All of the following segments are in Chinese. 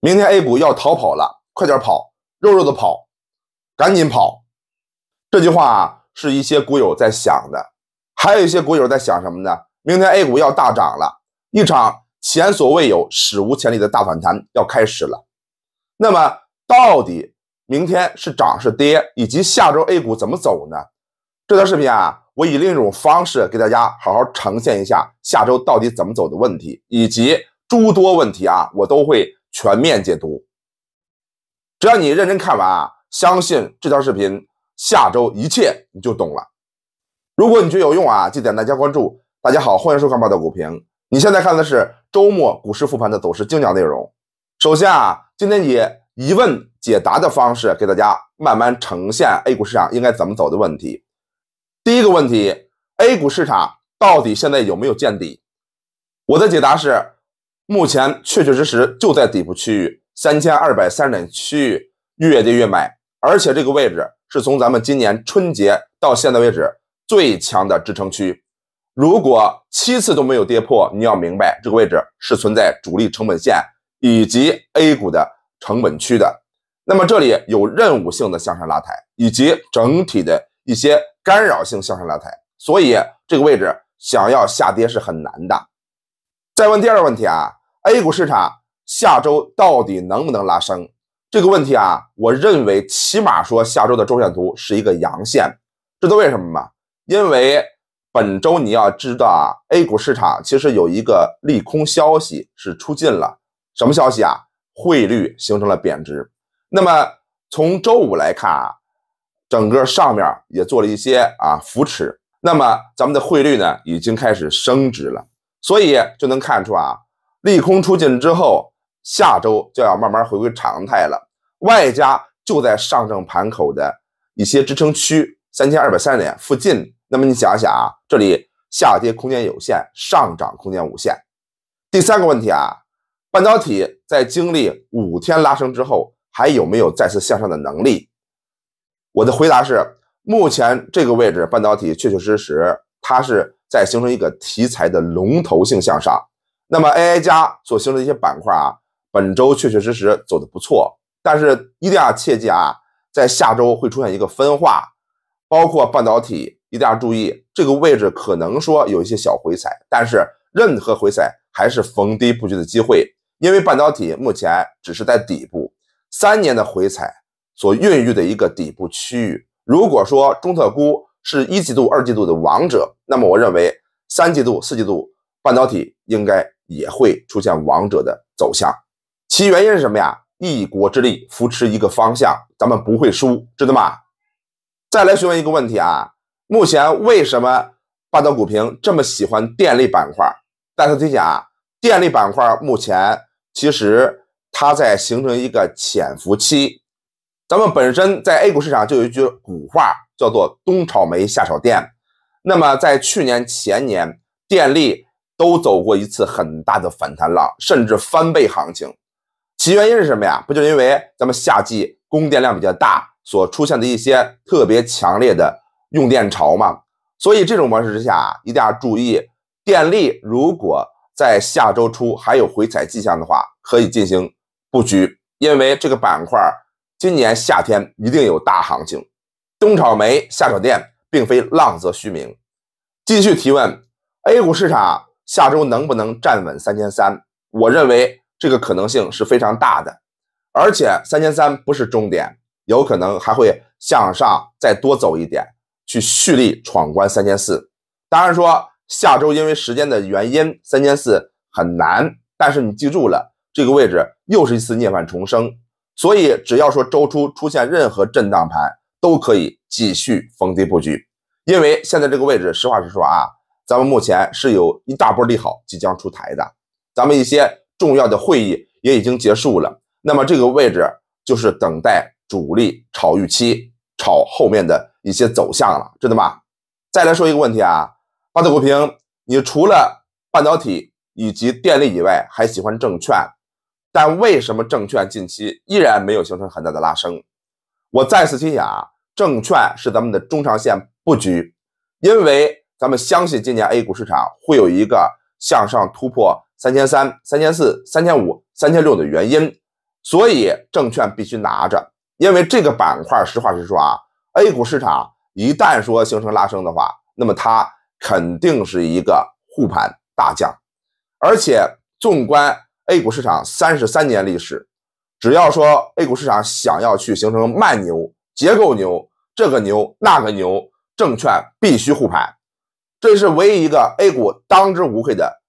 明天 A 股要逃跑了，快点跑，肉肉的跑，赶紧跑！这句话是一些股友在想的，还有一些股友在想什么呢？明天 A 股要大涨了，一场前所未有、史无前例的大反弹要开始了。那么，到底明天是涨是跌，以及下周 A 股怎么走呢？这段视频啊，我以另一种方式给大家好好呈现一下下周到底怎么走的问题，以及诸多问题啊，我都会。全面解读，只要你认真看完啊，相信这条视频，下周一切你就懂了。如果你觉得有用啊，记得点赞加关注。大家好，欢迎收看《报道股评》。你现在看的是周末股市复盘的走势精讲内容。首先啊，今天以疑问解答的方式给大家慢慢呈现 A 股市场应该怎么走的问题。第一个问题，A 股市场到底现在有没有见底？我的解答是。目前确确实实就在底部区域三千二百三十点区域越跌越买，而且这个位置是从咱们今年春节到现在为止最强的支撑区。如果七次都没有跌破，你要明白这个位置是存在主力成本线以及 A 股的成本区的。那么这里有任务性的向上拉抬以及整体的一些干扰性向上拉抬，所以这个位置想要下跌是很难的。再问第二个问题啊。A 股市场下周到底能不能拉升？这个问题啊，我认为起码说下周的周线图是一个阳线。知道为什么吗？因为本周你要知道啊，A 股市场其实有一个利空消息是出尽了。什么消息啊？汇率形成了贬值。那么从周五来看啊，整个上面也做了一些啊扶持。那么咱们的汇率呢，已经开始升值了。所以就能看出啊。利空出尽之后，下周就要慢慢回归常态了。外加就在上证盘口的一些支撑区三千二百三十点附近。那么你想一想啊，这里下跌空间有限，上涨空间无限。第三个问题啊，半导体在经历五天拉升之后，还有没有再次向上的能力？我的回答是，目前这个位置，半导体确确实实它是在形成一个题材的龙头性向上。那么 A I 加所形成的一些板块啊，本周确确实实走的不错，但是一定要切记啊，在下周会出现一个分化，包括半导体一定要注意这个位置可能说有一些小回踩，但是任何回踩还是逢低布局的机会，因为半导体目前只是在底部三年的回踩所孕育的一个底部区域。如果说中特估是一季度、二季度的王者，那么我认为三季度、四季度半导体应该。也会出现王者的走向，其原因是什么呀？一国之力扶持一个方向，咱们不会输，知道吗？再来询问一个问题啊，目前为什么霸道股评这么喜欢电力板块？但是提醒啊，电力板块目前其实它在形成一个潜伏期。咱们本身在 A 股市场就有一句古话，叫做“冬炒煤，夏炒电”。那么在去年、前年，电力。都走过一次很大的反弹浪，甚至翻倍行情，其原因是什么呀？不就因为咱们夏季供电量比较大，所出现的一些特别强烈的用电潮吗？所以这种模式之下，一定要注意电力。如果在下周初还有回踩迹象的话，可以进行布局，因为这个板块今年夏天一定有大行情。冬炒煤，夏炒电，并非浪得虚名。继续提问，A 股市场。下周能不能站稳三千三？我认为这个可能性是非常大的，而且三千三不是终点，有可能还会向上再多走一点，去蓄力闯关三千四。当然说下周因为时间的原因，三千四很难，但是你记住了，这个位置又是一次涅槃重生，所以只要说周初出现任何震荡盘，都可以继续逢低布局，因为现在这个位置，实话实说啊。咱们目前是有一大波利好即将出台的，咱们一些重要的会议也已经结束了，那么这个位置就是等待主力炒预期、炒后面的一些走向了，知道吗？再来说一个问题啊，巴特股评，你除了半导体以及电力以外，还喜欢证券，但为什么证券近期依然没有形成很大的拉升？我再次提醒啊，证券是咱们的中长线布局，因为。咱们相信今年 A 股市场会有一个向上突破三千三、三千四、三千五、三千六的原因，所以证券必须拿着，因为这个板块实话实说啊，A 股市场一旦说形成拉升的话，那么它肯定是一个护盘大将，而且纵观 A 股市场三十三年历史，只要说 A 股市场想要去形成慢牛、结构牛、这个牛、那个牛，证券必须护盘。这是唯一一个 A 股当之无愧的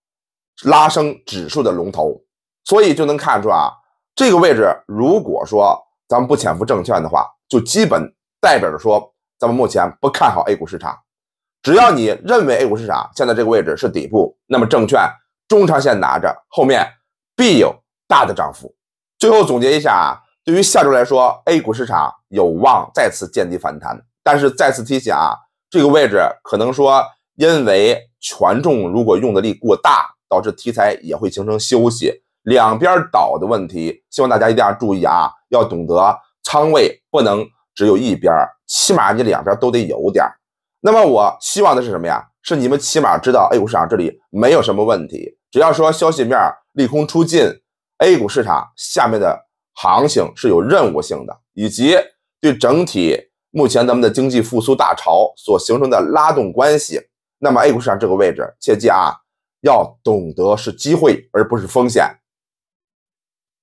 拉升指数的龙头，所以就能看出啊，这个位置如果说咱们不潜伏证券的话，就基本代表着说咱们目前不看好 A 股市场。只要你认为 A 股市场现在这个位置是底部，那么证券中长线拿着，后面必有大的涨幅。最后总结一下啊，对于下周来说，A 股市场有望再次见底反弹，但是再次提醒啊，这个位置可能说。因为权重如果用的力过大，导致题材也会形成休息两边倒的问题，希望大家一定要注意啊，要懂得仓位不能只有一边，起码你两边都得有点。那么我希望的是什么呀？是你们起码知道 A 股市场这里没有什么问题，只要说消息面利空出尽，A 股市场下面的行情是有任务性的，以及对整体目前咱们的经济复苏大潮所形成的拉动关系。那么 A 股市场这个位置，切记啊，要懂得是机会而不是风险。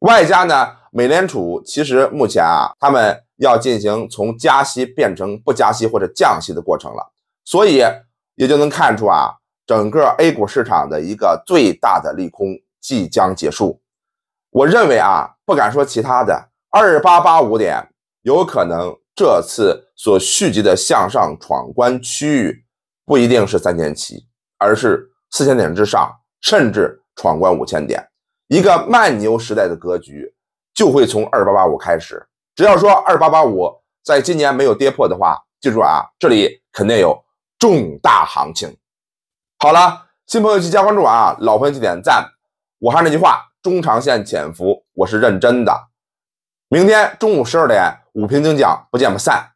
外加呢，美联储其实目前啊，他们要进行从加息变成不加息或者降息的过程了，所以也就能看出啊，整个 A 股市场的一个最大的利空即将结束。我认为啊，不敢说其他的，二八八五点有可能这次所蓄积的向上闯关区域。不一定是三千七，而是四千点之上，甚至闯关五千点。一个慢牛时代的格局就会从二八八五开始。只要说二八八五在今年没有跌破的话，记住啊，这里肯定有重大行情。好了，新朋友去加关注啊，老朋友去点赞。我还是那句话，中长线潜伏，我是认真的。明天中午十二点，五平精讲，不见不散。